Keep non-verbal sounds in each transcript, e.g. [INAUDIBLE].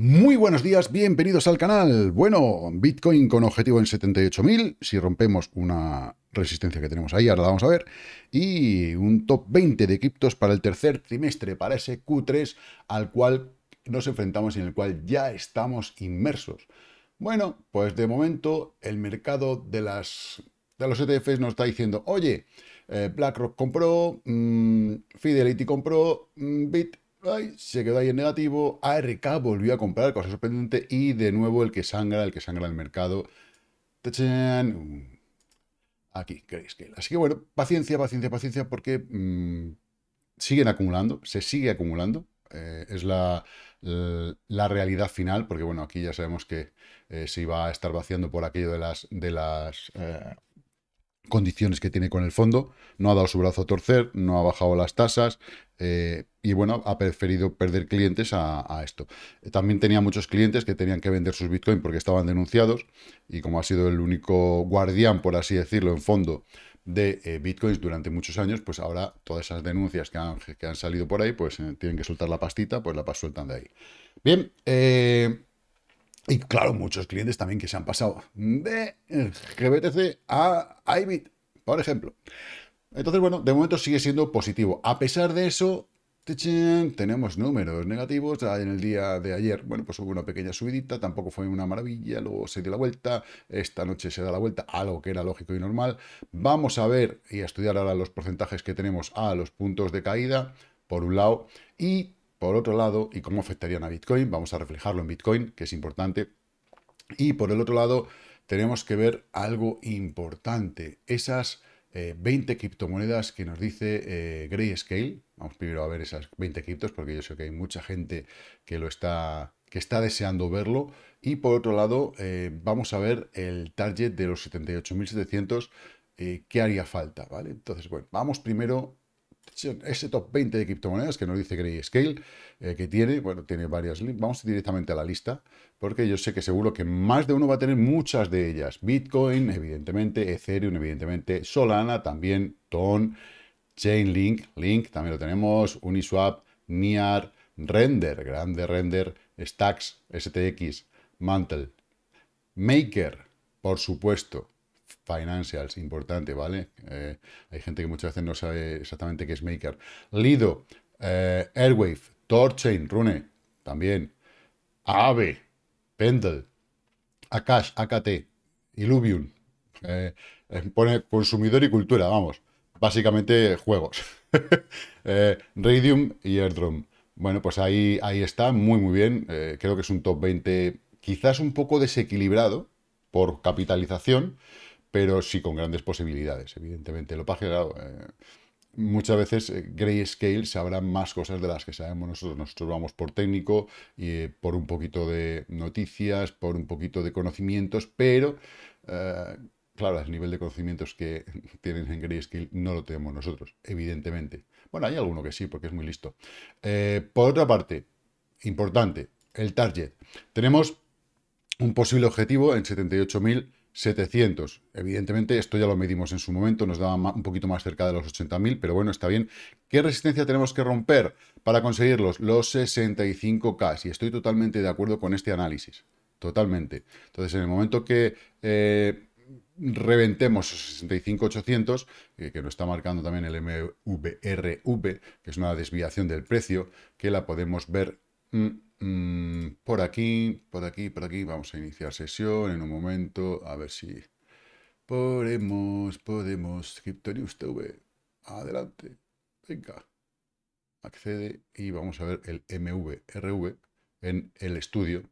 Muy buenos días, bienvenidos al canal. Bueno, Bitcoin con objetivo en 78.000, si rompemos una resistencia que tenemos ahí, ahora la vamos a ver, y un top 20 de criptos para el tercer trimestre, para ese Q3 al cual nos enfrentamos y en el cual ya estamos inmersos. Bueno, pues de momento el mercado de, las, de los ETFs nos está diciendo, oye, eh, BlackRock compró, mm, Fidelity compró, mm, Bit se quedó ahí en negativo. ARK volvió a comprar, cosa sorprendente. Y de nuevo el que sangra, el que sangra el mercado. Aquí, Aquí, que. Así que bueno, paciencia, paciencia, paciencia, porque mm, siguen acumulando, se sigue acumulando. Eh, es la, realidad final, porque bueno, aquí ya sabemos que eh, se iba a estar vaciando por aquello de las, de las eh, condiciones que tiene con el fondo, no ha dado su brazo a torcer, no ha bajado las tasas eh, y bueno, ha preferido perder clientes a, esto. También tenía muchos clientes que tenían que vender sus bitcoins porque estaban denunciados y como ha sido el único guardián, por así decirlo, en fondo de eh, Bitcoins durante muchos años, pues ahora todas esas denuncias que han, que han salido por ahí, pues eh, tienen que soltar la pastita, pues la sueltan de ahí. Bien, eh, y claro, muchos clientes también que se han pasado de GBTC a IBIT, por ejemplo. Entonces, bueno, de momento sigue siendo positivo. A pesar de eso, tenemos números negativos ah, en el día de ayer. Bueno, pues hubo una pequeña subidita, tampoco fue una maravilla, luego se dio la vuelta, esta noche se da la vuelta, algo que era lógico y normal. Vamos a ver y a estudiar ahora los porcentajes que tenemos a los puntos de caída, por un lado, y por otro lado, y cómo afectarían a Bitcoin, vamos a reflejarlo en Bitcoin, que es importante. Y por el otro lado, tenemos que ver algo importante, esas eh, 20 criptomonedas que nos dice eh, scale Vamos primero a ver esas 20 criptos, porque yo sé que hay mucha gente que lo está que está deseando verlo. Y por otro lado, eh, vamos a ver el target de los 78.700, que eh, qué haría falta, ¿vale? Entonces, bueno, vamos primero ese top 20 de criptomonedas que nos dice Grayscale Scale, eh, que tiene, bueno, tiene varias, vamos directamente a la lista, porque yo sé que seguro que más de uno va a tener muchas de ellas. Bitcoin, evidentemente, Ethereum, evidentemente, Solana, también Ton, Chainlink, Link, también lo tenemos, Uniswap, Niar, Render, grande Render, Stacks, STX, Mantle, Maker, por supuesto, Financials, importante, ¿vale? Eh, hay gente que muchas veces no sabe exactamente qué es Maker. Lido, eh, Airwave, Torchain, Rune, también. Aave, Pendle, Akash, AKT, Illuvium. Eh, pone consumidor y cultura, vamos. Básicamente juegos. [LAUGHS] Radium y Airdrum. Bueno, pues ahí, ahí está, muy muy bien. creo que es un top 20 quizás un poco desequilibrado por capitalización, pero sí con grandes posibilidades, evidentemente. Lo paje, eh, muchas veces eh, Grayscale sabrá más cosas de las que sabemos nosotros. Nosotros vamos por técnico, y eh, por un poquito de noticias, por un poquito de conocimientos, pero claro, el nivel de conocimientos que [LAUGHS] tienen en Grayscale no lo tenemos nosotros, evidentemente. Bueno, hay alguno que sí, porque es muy listo. por otra parte, importante, el target. Tenemos un posible objetivo en 78.000 700. Evidentemente, esto ya lo medimos en su momento, nos daba un poquito más cerca de los 80.000, pero bueno, está bien. ¿Qué resistencia tenemos que romper para conseguirlos? Los 65K, y estoy totalmente de acuerdo con este análisis. Totalmente. Entonces, en el momento que eh, reventemos 65,800, eh, que nos está marcando también el MVRV, que es una desviación del precio, que la podemos ver... Mm, Mm, por aquí, por aquí, por aquí. Vamos a iniciar sesión en un momento. A ver si podemos, podemos. Cryptonews TV. Adelante. Venga. Accede y vamos a ver el MVRV en el estudio.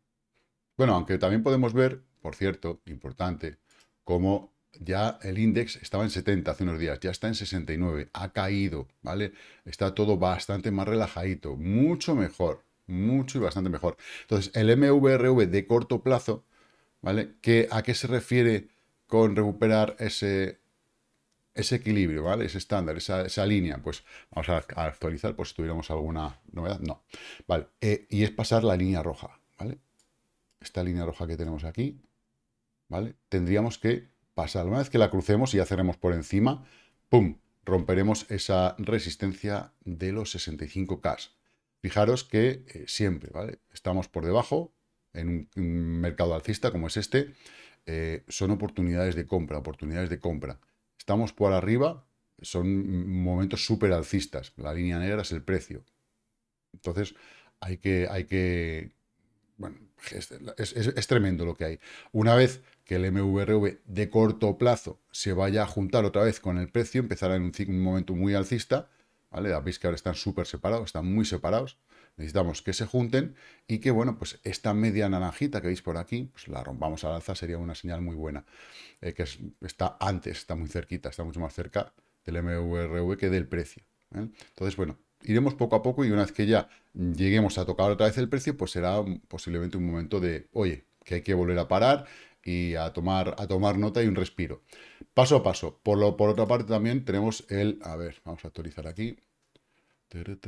Bueno, aunque también podemos ver, por cierto, importante, cómo ya el index estaba en 70 hace unos días, ya está en 69, ha caído, ¿vale? Está todo bastante más relajadito, mucho mejor mucho y bastante mejor. Entonces, el MVRV de corto plazo, ¿vale? ¿Qué, ¿A qué se refiere con recuperar ese, ese equilibrio, ¿vale? Ese estándar, esa, línea. Pues vamos a, actualizar por si tuviéramos alguna novedad. No. Vale. Eh, y es pasar la línea roja, ¿vale? Esta línea roja que tenemos aquí, ¿vale? Tendríamos que pasar. Una vez que la crucemos y ya cerremos por encima, ¡pum! Romperemos esa resistencia de los 65K. Fijaros que eh, siempre, ¿vale? Estamos por debajo en un, mercado alcista como es este. Eh, son oportunidades de compra, oportunidades de compra. Estamos por arriba, son momentos súper alcistas. La línea negra es el precio. Entonces, hay que, hay que bueno, es, tremendo lo que hay. Una vez que el MVRV de corto plazo se vaya a juntar otra vez con el precio, empezará en un momento muy alcista ¿vale? veis que ahora están súper separados, están muy separados. Necesitamos que se junten y que, bueno, pues esta media naranjita que veis por aquí, pues la rompamos al alza, sería una señal muy buena. Eh, que está antes, está muy cerquita, está mucho más cerca del MVRV que del precio. ¿eh? Entonces, bueno, iremos poco a poco y una vez que ya lleguemos a tocar otra vez el precio, pues será posiblemente un momento de, oye, que hay que volver a parar, y a tomar, a tomar nota y un respiro. Paso a paso. Por, lo, por otra parte también tenemos el... A ver, vamos a actualizar aquí. El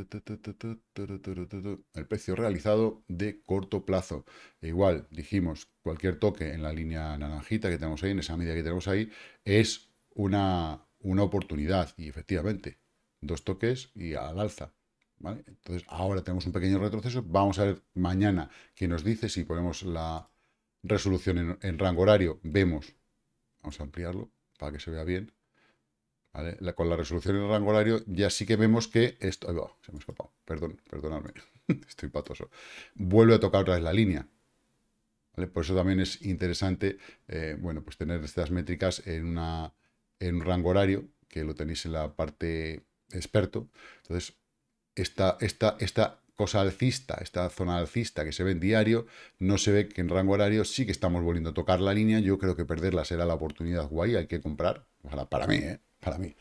precio realizado de corto plazo. E igual, dijimos, cualquier toque en la línea naranjita que tenemos ahí, en esa media que tenemos ahí, es una, una oportunidad. Y efectivamente, dos toques y al alza. ¿vale? Entonces, ahora tenemos un pequeño retroceso. Vamos a ver mañana quién nos dice si ponemos la Resolución en, rango horario, vemos, vamos a ampliarlo para que se vea bien, con la resolución en rango horario ya sí que vemos que esto, se me ha escapado, perdón, perdonadme, [LAUGHS] estoy patoso, vuelve a tocar otra vez la línea, Por eso también es interesante, eh, bueno, pues tener estas métricas en, una, en rango horario, que lo tenéis en la parte experto, entonces esta, esta, esta cosa alcista, esta zona alcista que se ve en diario, no se ve que en rango horario sí que estamos volviendo a tocar la línea. Yo creo que perderla será la oportunidad guay, hay que comprar. para mí, ¿eh? Para mí.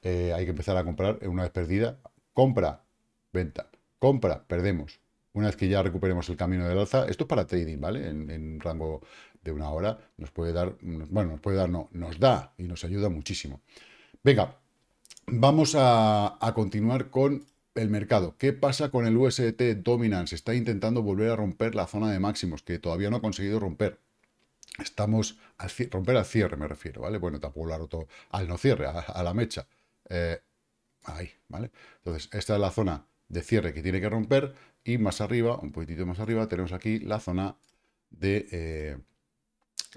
Eh, hay que empezar a comprar eh, una vez perdida. Compra, venta. Compra, perdemos. Una vez que ya recuperemos el camino del alza, esto es para trading, ¿vale? En, rango de una hora nos puede dar, bueno, nos puede dar, no, nos da y nos ayuda muchísimo. Venga, vamos a, a continuar con el mercado. ¿Qué pasa con el UST Dominance? Está intentando volver a romper la zona de máximos que todavía no ha conseguido romper. Estamos al romper al cierre, me refiero, ¿vale? Bueno, tampoco lo roto al no cierre, a, la mecha. Eh, ahí, ¿vale? Entonces, esta es la zona de cierre que tiene que romper y más arriba, un poquitito más arriba, tenemos aquí la zona de, eh,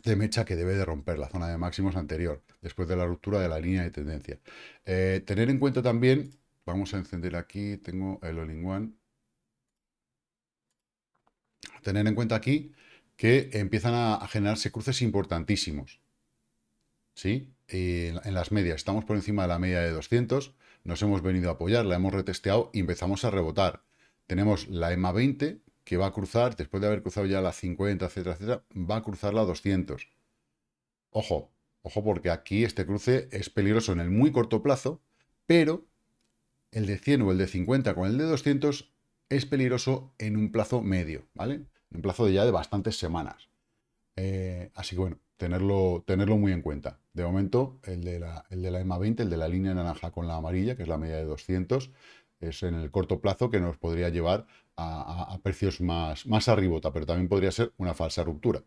de mecha que debe de romper, la zona de máximos anterior, después de la ruptura de la línea de tendencia. Eh, tener en cuenta también Vamos a encender aquí, tengo el all Tener en cuenta aquí que empiezan a, generarse cruces importantísimos. ¿Sí? en, las medias, estamos por encima de la media de 200, nos hemos venido a apoyar, la hemos retesteado y empezamos a rebotar. Tenemos la EMA 20 que va a cruzar, después de haber cruzado ya la 50, etcétera, etcétera, va a cruzar la 200. Ojo, ojo porque aquí este cruce es peligroso en el muy corto plazo, pero el de 100 o el de 50 con el de 200 es peligroso en un plazo medio, ¿vale? En un plazo de ya de bastantes semanas. Eh, así que bueno, tenerlo, tenerlo muy en cuenta. De momento, el de, la, el de la EMA 20, el de la línea naranja con la amarilla, que es la media de 200, es en el corto plazo que nos podría llevar a, precios más, más arribota, pero también podría ser una falsa ruptura.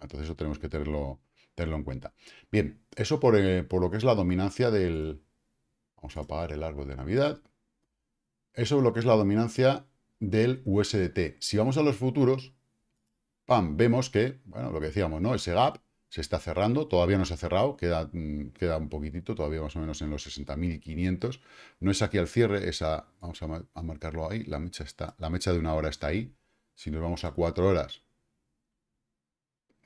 Entonces eso tenemos que tenerlo, tenerlo en cuenta. Bien, eso por eh, lo que es la dominancia del, Vamos a apagar el árbol de Navidad. Eso es lo que es la dominancia del USDT. Si vamos a los futuros, vemos que, bueno, lo que decíamos, ¿no? Ese gap se está cerrando, todavía no se ha cerrado, queda, mm, queda un poquitito, todavía más o menos en los 60.500. No es aquí al cierre, esa, vamos a, marcarlo ahí, la mecha, está, la mecha de una hora está ahí. Si nos vamos a cuatro horas,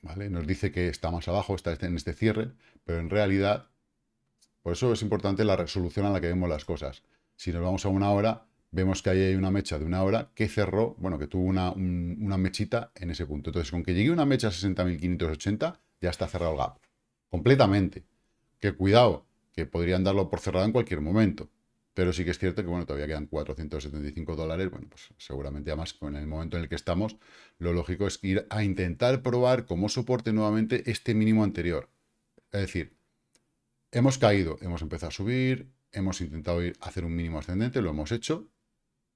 ¿vale? Nos dice que está más abajo, está en este cierre, pero en realidad por eso es importante la resolución a la que vemos las cosas. Si nos vamos a una hora, vemos que ahí hay una mecha de una hora que cerró, bueno, que tuvo una, mechita en ese punto. Entonces, con que llegue una mecha a 60.580, ya está cerrado el gap. Completamente. Que cuidado, que podrían darlo por cerrado en cualquier momento. Pero sí que es cierto que, bueno, todavía quedan 475 dólares. Bueno, pues seguramente además con el momento en el que estamos, lo lógico es ir a intentar probar como soporte nuevamente este mínimo anterior. Es decir, Hemos caído, hemos empezado a subir, hemos intentado ir a hacer un mínimo ascendente, lo hemos hecho,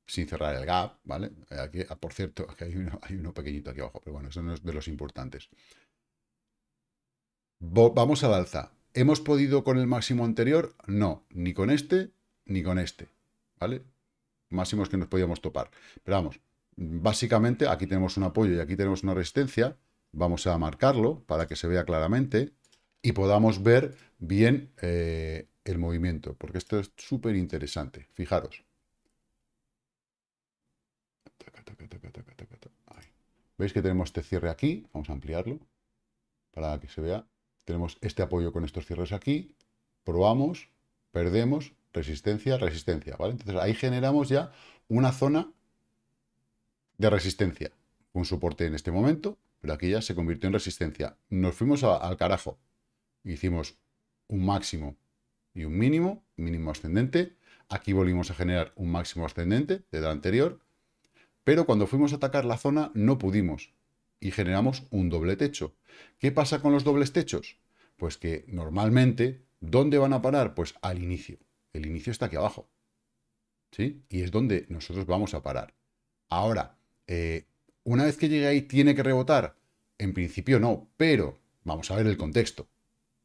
sin cerrar el gap, ¿vale? Eh, ah, por cierto, [LAUGHS] hay, uno, pequeñito aquí abajo, pero bueno, eso no es de los importantes. vamos al alza. ¿Hemos podido con el máximo anterior? No, ni con este, ni con este, ¿vale? Máximos que nos podíamos topar. Pero vamos, básicamente aquí tenemos un apoyo y aquí tenemos una resistencia. Vamos a marcarlo para que se vea claramente y podamos ver bien eh, el movimiento, porque esto es súper interesante. Fijaros. ¿Veis que tenemos este cierre aquí? Vamos a ampliarlo para que se vea. Tenemos este apoyo con estos cierres aquí. Probamos, perdemos, resistencia, resistencia. ¿vale? Entonces ahí generamos ya una zona de resistencia. Un soporte en este momento, pero aquí ya se convirtió en resistencia. Nos fuimos al carajo hicimos un máximo y un mínimo, mínimo ascendente. Aquí volvimos a generar un máximo ascendente de la anterior, pero cuando fuimos a atacar la zona no pudimos y generamos un doble techo. ¿Qué pasa con los dobles techos? Pues que normalmente, ¿dónde van a parar? Pues al inicio. El inicio está aquí abajo. ¿Sí? Y es donde nosotros vamos a parar. Ahora, eh, una vez que llegue ahí, ¿tiene que rebotar? En principio no, pero vamos a ver el contexto.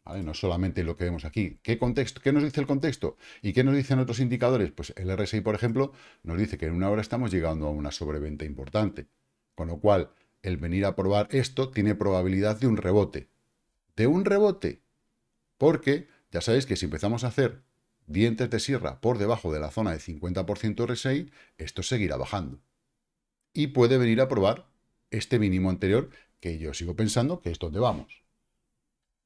No solamente lo que vemos aquí. ¿Qué, contexto, ¿Qué nos dice el contexto? ¿Y qué nos dicen otros indicadores? Pues el RSI, por ejemplo, nos dice que en una hora estamos llegando a una sobreventa importante. Con lo cual, el venir a probar esto tiene probabilidad de un rebote. De un rebote. Porque ya sabéis que si empezamos a hacer dientes de sierra por debajo de la zona de 50% RSI, esto seguirá bajando. Y puede venir a probar este mínimo anterior, que yo sigo pensando que es donde vamos.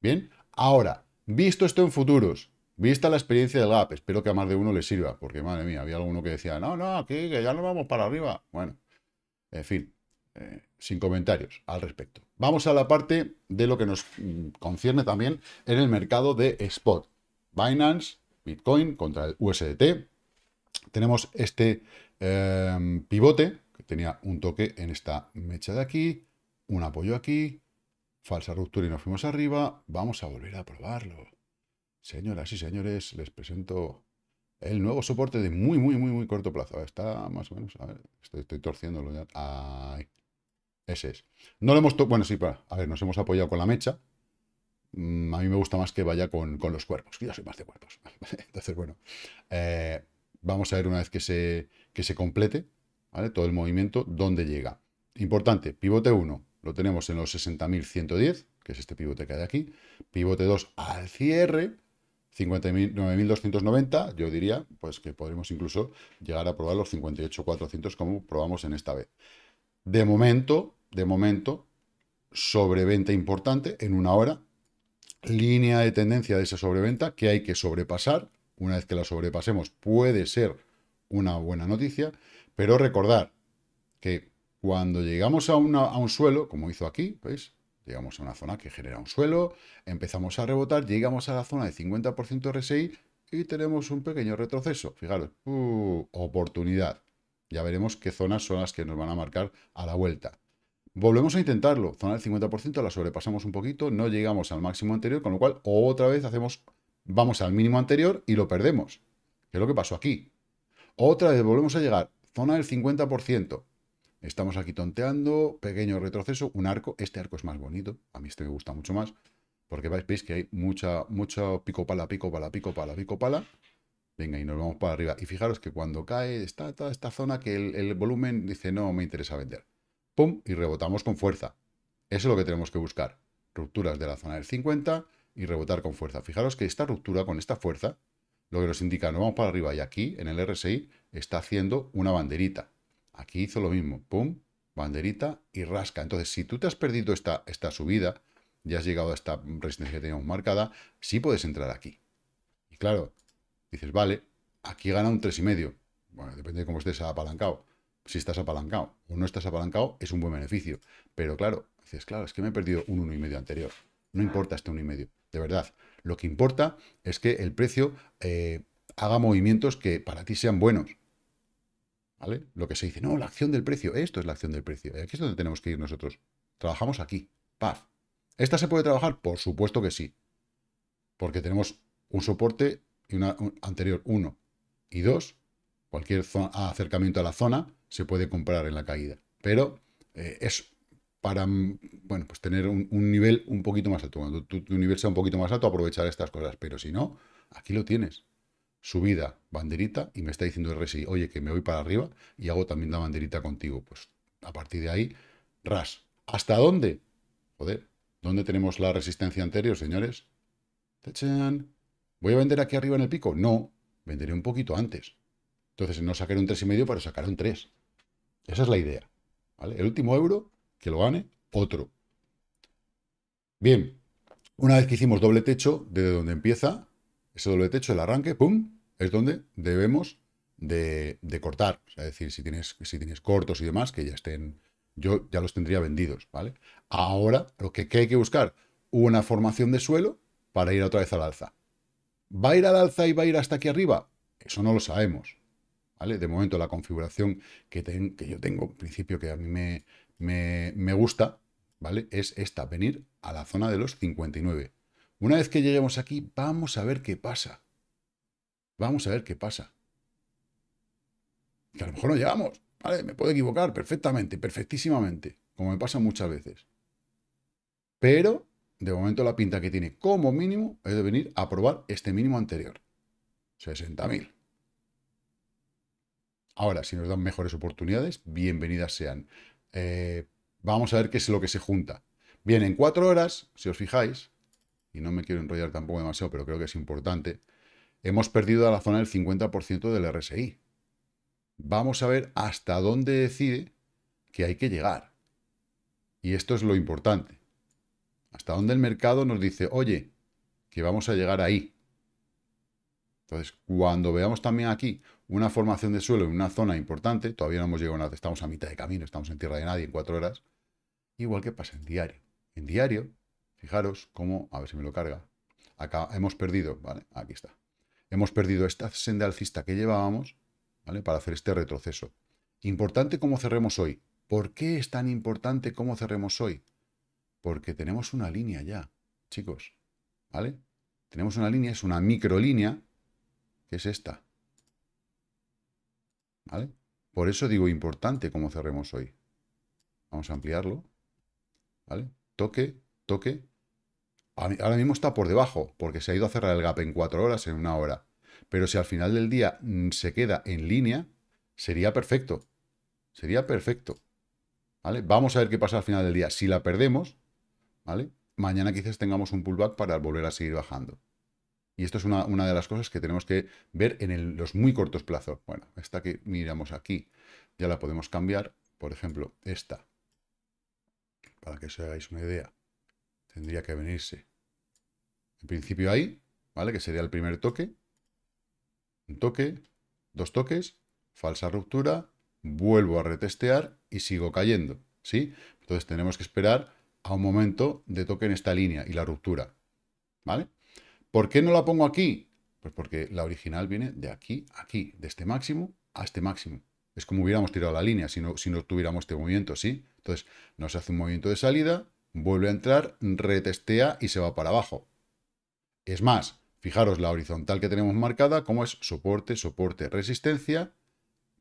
Bien, Ahora, visto esto en futuros, vista la experiencia del GAP, espero que a más de uno le sirva, porque madre mía, había alguno que decía, no, no, aquí, ya no vamos para arriba. Bueno, en fin, eh, sin comentarios al respecto. Vamos a la parte de lo que nos mm, concierne también en el mercado de spot. Binance, Bitcoin contra el USDT. Tenemos este em, pivote, que tenía un toque en esta mecha de aquí, un apoyo aquí, Falsa ruptura y nos fuimos arriba. Vamos a volver a probarlo. Señoras y señores, les presento el nuevo soporte de muy, muy, muy, muy corto plazo. Está más o menos... A ver, estoy, torciéndolo ya. Ay, ese es. No lo hemos... Bueno, sí, para... A ver, nos hemos apoyado con la mecha. Mm, a mí me gusta más que vaya con, los cuerpos. Yo soy más de cuerpos. [LAUGHS] Entonces, bueno. Eh, vamos a ver una vez que se, que se complete ¿vale? todo el movimiento, dónde llega. Importante, pivote 1 lo tenemos en los 60.110, que es este pivote que hay aquí, pivote 2 al cierre, 59.290, yo diría pues que podremos incluso llegar a probar los 58.400 como probamos en esta vez. De momento, de momento, sobreventa importante en una hora, línea de tendencia de esa sobreventa que hay que sobrepasar, una vez que la sobrepasemos puede ser una buena noticia, pero recordar que cuando llegamos a, un suelo, como hizo aquí, ¿veis? Llegamos a una zona que genera un suelo, empezamos a rebotar, llegamos a la zona de 50% RSI y tenemos un pequeño retroceso. Fijaros, uh, oportunidad. Ya veremos qué zonas son las que nos van a marcar a la vuelta. Volvemos a intentarlo. Zona del 50%, la sobrepasamos un poquito, no llegamos al máximo anterior, con lo cual otra vez hacemos, vamos al mínimo anterior y lo perdemos. ¿Qué es lo que pasó aquí. Otra vez volvemos a llegar. Zona del 50%. Estamos aquí tonteando, pequeño retroceso, un arco. Este arco es más bonito, a mí este me gusta mucho más, porque veis que hay mucha, mucho pico pala, pico pala, pico pala, pico pala. Venga, y nos vamos para arriba. Y fijaros que cuando cae está toda esta zona que el, el volumen dice, no me interesa vender. ¡Pum! Y rebotamos con fuerza. Eso es lo que tenemos que buscar. Rupturas de la zona del 50 y rebotar con fuerza. Fijaros que esta ruptura con esta fuerza, lo que nos indica, nos vamos para arriba y aquí, en el RSI, está haciendo una banderita. Aquí hizo lo mismo, pum, banderita y rasca. Entonces, si tú te has perdido esta, esta subida, ya has llegado a esta resistencia que teníamos marcada, sí puedes entrar aquí. Y claro, dices, vale, aquí gana un 3,5. Bueno, depende de cómo estés apalancado. Si estás apalancado o no estás apalancado, es un buen beneficio. Pero claro, dices, claro, es que me he perdido un 1,5 anterior. No importa este 1,5, de verdad. Lo que importa es que el precio eh, haga movimientos que para ti sean buenos. Lo que se dice, no, la acción del precio, esto es la acción del precio. y eh, Aquí es donde tenemos que ir nosotros. Trabajamos aquí. Paf. ¿Esta se puede trabajar? Por supuesto que sí. Porque tenemos un soporte y una, anterior uno y dos Cualquier ah, acercamiento a la zona se puede comprar en la caída. Pero eh, es para mm, bueno, pues tener un, nivel un poquito más alto. Cuando tu, tu nivel sea un poquito más alto, aprovechar estas cosas. Pero si no, aquí lo tienes subida, banderita, y me está diciendo RSI, oye, que me voy para arriba y hago también la banderita contigo. Pues a partir de ahí, ras. ¿Hasta dónde? Joder, ¿dónde tenemos la resistencia anterior, señores? ¡Tachán! ¿Voy a vender aquí arriba en el pico? No, venderé un poquito antes. Entonces, no sacaré un 3,5, pero sacar un 3. Esa es la idea. ¿vale? El último euro, que lo gane, otro. Bien, una vez que hicimos doble techo, desde donde empieza, ese doble techo, el arranque, ¡pum!, es donde debemos de, cortar. es decir, si tienes, si tienes cortos y demás, que ya estén, yo ya los tendría vendidos, ¿vale? Ahora, lo que, hay que buscar, una formación de suelo para ir otra vez al alza. ¿Va a ir al alza y va a ir hasta aquí arriba? Eso no lo sabemos, ¿vale? De momento, la configuración que, yo tengo, en principio, que a mí me, me gusta, ¿vale? Es esta, venir a la zona de los 59. Una vez que lleguemos aquí, vamos a ver qué pasa. Vamos a ver qué pasa. Que a lo mejor no llegamos. me puedo equivocar perfectamente, perfectísimamente, como me pasa muchas veces. Pero, de momento, la pinta que tiene como mínimo es de venir a probar este mínimo anterior. 60.000. Ahora, si nos dan mejores oportunidades, bienvenidas sean. Eh, vamos a ver qué es lo que se junta. Bien, en cuatro horas, si os fijáis, y no me quiero enrollar tampoco demasiado, pero creo que es importante, hemos perdido a la zona del 50% del RSI. Vamos a ver hasta dónde decide que hay que llegar. Y esto es lo importante. Hasta dónde el mercado nos dice, oye, que vamos a llegar ahí. Entonces, cuando veamos también aquí una formación de suelo en una zona importante, todavía no hemos llegado nada, estamos a mitad de camino, estamos en tierra de nadie en cuatro horas, igual que pasa en diario. En diario, Fijaros cómo, a ver si me lo carga. Acá hemos perdido, ¿vale? Aquí está. Hemos perdido esta senda alcista que llevábamos, ¿vale? Para hacer este retroceso. Importante cómo cerremos hoy. ¿Por qué es tan importante cómo cerremos hoy? Porque tenemos una línea ya, chicos, ¿vale? Tenemos una línea, es una microlínea, que es esta. ¿Vale? Por eso digo importante cómo cerremos hoy. Vamos a ampliarlo. ¿Vale? Toque, toque, ahora mismo está por debajo, porque se ha ido a cerrar el gap en cuatro horas, en una hora. Pero si al final del día mm, se queda en línea, sería perfecto. Sería perfecto. ¿Vale? Vamos a ver qué pasa al final del día. Si la perdemos, ¿vale? Mañana quizás tengamos un pullback para volver a seguir bajando. Y esto es una, de las cosas que tenemos que ver en los muy cortos plazos. Bueno, esta que miramos aquí, ya la podemos cambiar. Por ejemplo, esta. Para que os hagáis una idea. Tendría que venirse. En principio ahí, ¿vale? Que sería el primer toque. Un toque, dos toques, falsa ruptura, vuelvo a retestear y sigo cayendo, ¿sí? Entonces tenemos que esperar a un momento de toque en esta línea y la ruptura, ¿vale? ¿Por qué no la pongo aquí? Pues porque la original viene de aquí a aquí, de este máximo a este máximo. Es como hubiéramos tirado la línea si no, si no tuviéramos este movimiento, ¿sí? Entonces nos hace un movimiento de salida, vuelve a entrar, retestea y se va para abajo. Es más, fijaros la horizontal que tenemos marcada, como es soporte, soporte, resistencia,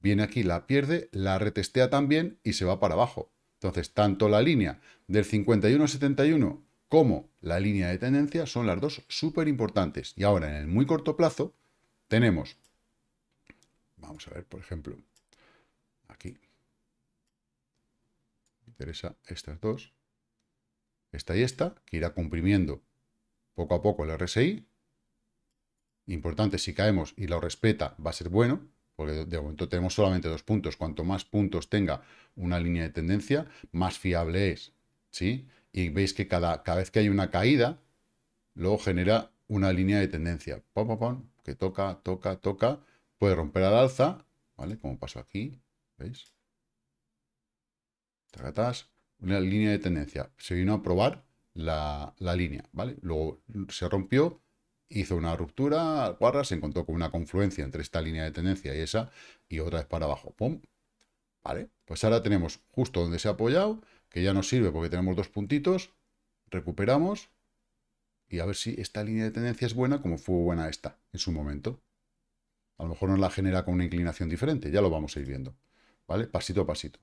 viene aquí, la pierde, la retestea también y se va para abajo. Entonces, tanto la línea del 51-71 como la línea de tendencia son las dos súper importantes. Y ahora, en el muy corto plazo, tenemos, vamos a ver, por ejemplo, aquí, me interesa estas dos, esta y esta, que irá comprimiendo poco a poco el RSI. Importante, si caemos y lo respeta, va a ser bueno, porque de momento tenemos solamente dos puntos. Cuanto más puntos tenga una línea de tendencia, más fiable es. ¿sí? Y veis que cada, vez que hay una caída, luego genera una línea de tendencia. Pom, que toca, toca, toca. Puede romper al alza, ¿vale? Como pasó aquí, ¿veis? tratas una línea de tendencia. Se vino a probar la, línea, ¿vale? Luego se rompió, hizo una ruptura, guarra, se encontró con una confluencia entre esta línea de tendencia y esa, y otra vez para abajo. ¡Pum! ¿Vale? Pues ahora tenemos justo donde se ha apoyado, que ya nos sirve porque tenemos dos puntitos, recuperamos, y a ver si esta línea de tendencia es buena como fue buena esta en su momento. A lo mejor nos la genera con una inclinación diferente, ya lo vamos a ir viendo. ¿Vale? Pasito a pasito.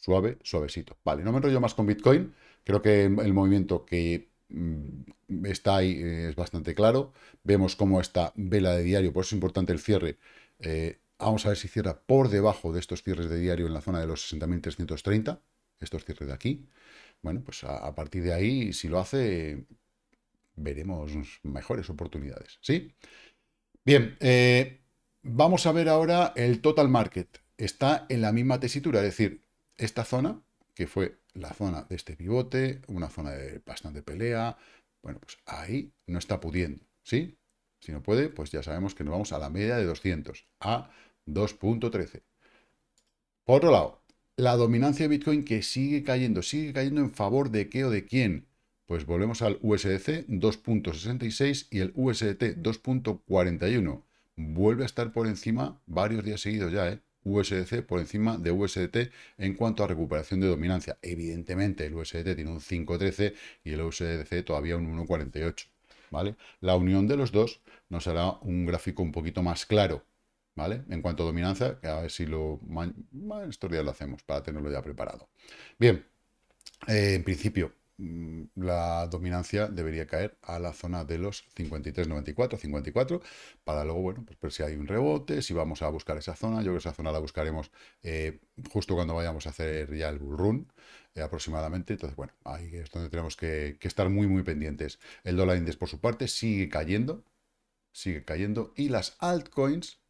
Suave, suavecito. Vale, no me enrollo más con Bitcoin. Creo que el movimiento que mm, está ahí eh, es bastante claro. Vemos cómo esta vela de diario, por eso es importante el cierre. Eh, vamos a ver si cierra por debajo de estos cierres de diario en la zona de los 60.330, estos cierres de aquí. Bueno, pues a, partir de ahí, si lo hace, veremos mejores oportunidades, ¿sí? Bien, eh, vamos a ver ahora el total market. Está en la misma tesitura, es decir, esta zona, que fue la zona de este pivote, una zona de bastante pelea, bueno, pues ahí no está pudiendo, ¿sí? Si no puede, pues ya sabemos que nos vamos a la media de 200, a 2.13. Por otro lado, la dominancia de Bitcoin que sigue cayendo, sigue cayendo en favor de qué o de quién. Pues volvemos al USDC 2.66 y el USDT 2.41. Vuelve a estar por encima varios días seguidos ya, ¿eh? USDC por encima de USDT en cuanto a recuperación de dominancia. Evidentemente el USDT tiene un 5.13 y el USDC todavía un 1.48. ¿vale? La unión de los dos nos hará un gráfico un poquito más claro. ¿Vale? En cuanto a dominancia, a ver si lo... estos días lo hacemos para tenerlo ya preparado. Bien, eh, en principio, Mm, la dominancia debería caer a la zona de los 53,94, 54, para luego, bueno, pues ver si hay un rebote, si vamos a buscar esa zona. Yo creo que esa zona la buscaremos eh, justo cuando vayamos a hacer ya el run eh, aproximadamente. Entonces, bueno, ahí es donde tenemos que, estar muy, muy pendientes. El dólar index, por su parte, sigue cayendo, sigue cayendo. Y las altcoins,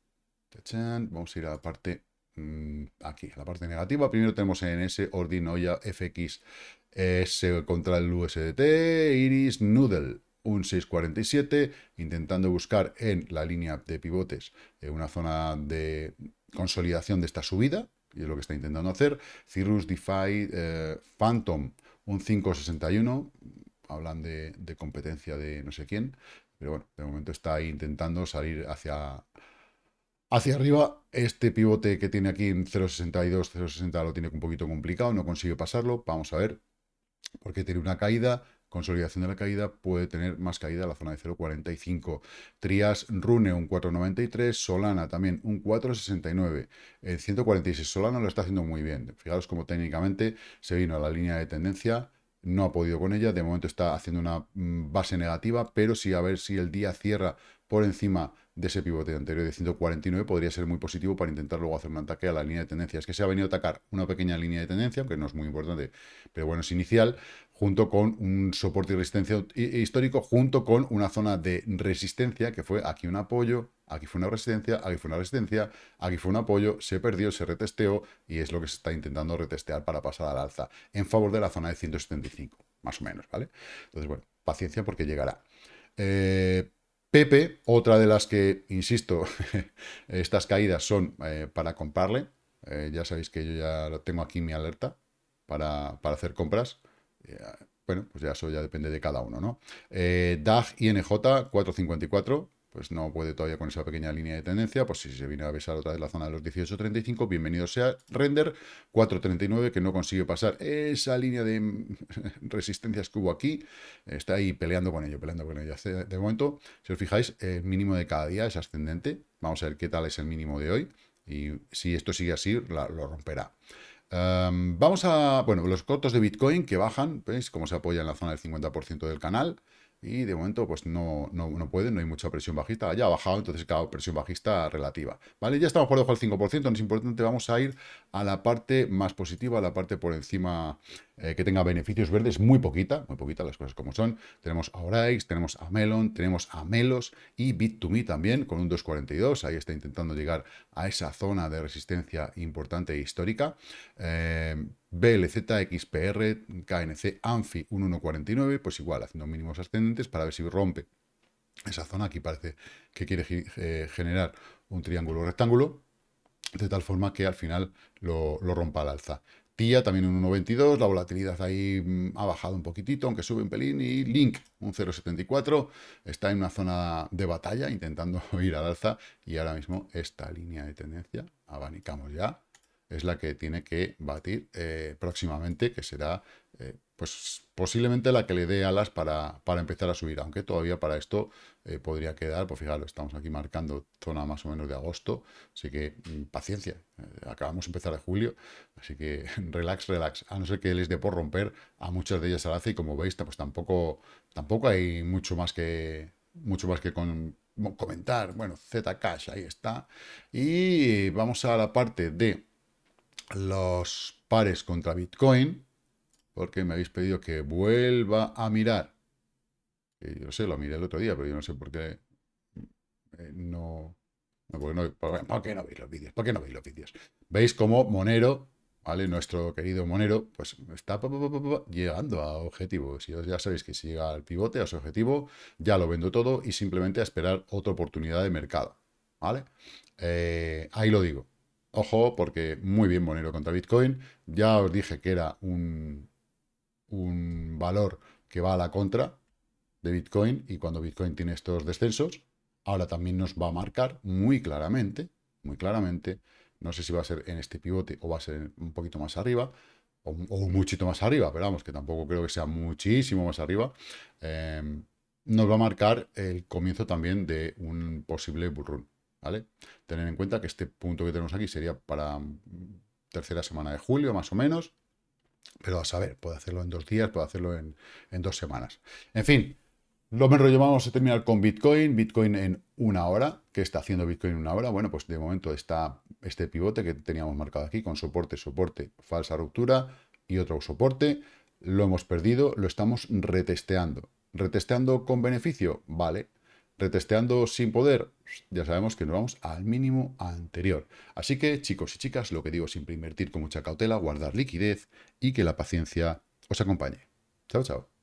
vamos a ir a la parte mm, aquí, la parte negativa. Primero tenemos en ese Ordinoya FX es contra el USDT, Iris Noodle, un 6.47, intentando buscar en la línea de pivotes eh, una zona de consolidación de esta subida, y es lo que está intentando hacer. Cirrus DeFi eh, Phantom, un 5.61, hablan de, competencia de no sé quién, pero bueno, de momento está intentando salir hacia, hacia arriba. Este pivote que tiene aquí en 0.62, 0.60 lo tiene un poquito complicado, no consigue pasarlo, vamos a ver porque tiene una caída, consolidación de la caída, puede tener más caída a la zona de 0,45. Trias Rune un 4,93, Solana también un 4,69. El 146 Solana lo está haciendo muy bien. Fijaros cómo técnicamente se vino a la línea de tendencia, no ha podido con ella, de momento está haciendo una mm, base negativa, pero sí a ver si el día cierra por encima de ese pivote anterior de 149 podría ser muy positivo para intentar luego hacer un ataque a la línea de tendencia. Es que se ha venido a atacar una pequeña línea de tendencia, aunque no es muy importante, pero bueno, es inicial, junto con un soporte y resistencia histórico, junto con una zona de resistencia, que fue aquí un apoyo, aquí fue una resistencia, aquí fue una resistencia, aquí fue un apoyo, se perdió, se retesteó, y es lo que se está intentando retestear para pasar al alza, en favor de la zona de 175, más o menos, ¿vale? Entonces, bueno, paciencia porque llegará. Eh, Pepe, otra de las que, insisto, [LAUGHS] estas caídas son eh, para comprarle. Eh, ya sabéis que yo ya tengo aquí mi alerta para, hacer compras. Eh, bueno, pues ya eso ya depende de cada uno, ¿no? DAG INJ 454, pues no puede todavía con esa pequeña línea de tendencia, pues si se viene a besar otra vez la zona de los 18.35, bienvenido sea Render 4.39 que no consigue pasar esa línea de [LAUGHS] resistencias que hubo aquí, está ahí peleando con ello, peleando con ello. De momento, si os fijáis, el mínimo de cada día es ascendente, vamos a ver qué tal es el mínimo de hoy y si esto sigue así, lo romperá. Em, vamos a, bueno, los cortos de Bitcoin que bajan, ¿veis cómo se apoya en la zona del 50% del canal? Y de momento, pues no, no, no puede, no hay mucha presión bajista. Ya ha bajado, entonces, cada presión bajista relativa. ¿Vale? Ya estamos por debajo del 5%, no es importante. Vamos a ir a la parte más positiva, a la parte por encima eh, que tenga beneficios verdes, muy poquita, muy poquita las cosas como son. Tenemos a tenemos a Melon, tenemos a Melos y Bit2Me también con un 2.42. Ahí está intentando llegar a esa zona de resistencia importante e histórica. Eh, BLZ, KNC, ANFI, un 1.49, pues igual, haciendo mínimos ascendentes para ver si rompe esa zona. Aquí parece que quiere eh, generar un triángulo rectángulo, de tal forma que al final lo, lo rompa al alza también en 1,22, la volatilidad ahí mm, ha bajado un poquitito, aunque sube un pelín, y Link un 0,74, está en una zona de batalla intentando [LAUGHS] ir al alza, y ahora mismo esta línea de tendencia, abanicamos ya, es la que tiene que batir eh, próximamente, que será eh, pues posiblemente la que le dé alas para, para empezar a subir, aunque todavía para esto eh, podría quedar, pues fijaros, estamos aquí marcando zona más o menos de agosto, así que mm, paciencia, acabamos de empezar de julio, así que [LAUGHS] relax, relax, a no ser que les dé por romper, a muchas de ellas al hace y como veis, pues tampoco, tampoco hay mucho más que, mucho más que comentar, bueno, Zcash, ahí está, y vamos a la parte de los pares contra Bitcoin, porque me habéis pedido que vuelva a mirar. yo sé, lo miré el otro día, pero yo no sé eh, por qué no... veis los vídeos? ¿Por qué no veis los vídeos? Veis cómo Monero, ¿vale? Nuestro querido Monero, pues está llegando a objetivo. Si ya sabéis que si llega al pivote, a su objetivo, ya lo vendo todo y simplemente a esperar otra oportunidad de mercado, ¿vale? Eh, ahí lo digo. Ojo, porque muy bien Monero contra Bitcoin. Ya os dije que era un, un valor que va a la contra de Bitcoin y cuando Bitcoin tiene estos descensos, ahora también nos va a marcar muy claramente, muy claramente, no sé si va a ser en este pivote o va a ser un poquito más arriba, o, un muchito más arriba, pero vamos, que tampoco creo que sea muchísimo más arriba, eh, nos va a marcar el comienzo también de un posible bull ¿vale? Tener en cuenta que este punto que tenemos aquí sería para mm, tercera semana de julio, más o menos, pero a saber, puede hacerlo en dos días, puede hacerlo en, dos semanas. En fin, lo menos llevamos a este terminar con Bitcoin, Bitcoin en una hora, ¿qué está haciendo Bitcoin en una hora? Bueno, pues de momento está este pivote que teníamos marcado aquí con soporte, soporte, falsa ruptura y otro soporte, lo hemos perdido, lo estamos retesteando. ¿Retesteando con beneficio? Vale, retesteando sin poder, ya sabemos que nos vamos al mínimo anterior. Así que, chicos y chicas, lo que digo siempre invertir con mucha cautela, guardar liquidez y que la paciencia os acompañe. Chao, chao.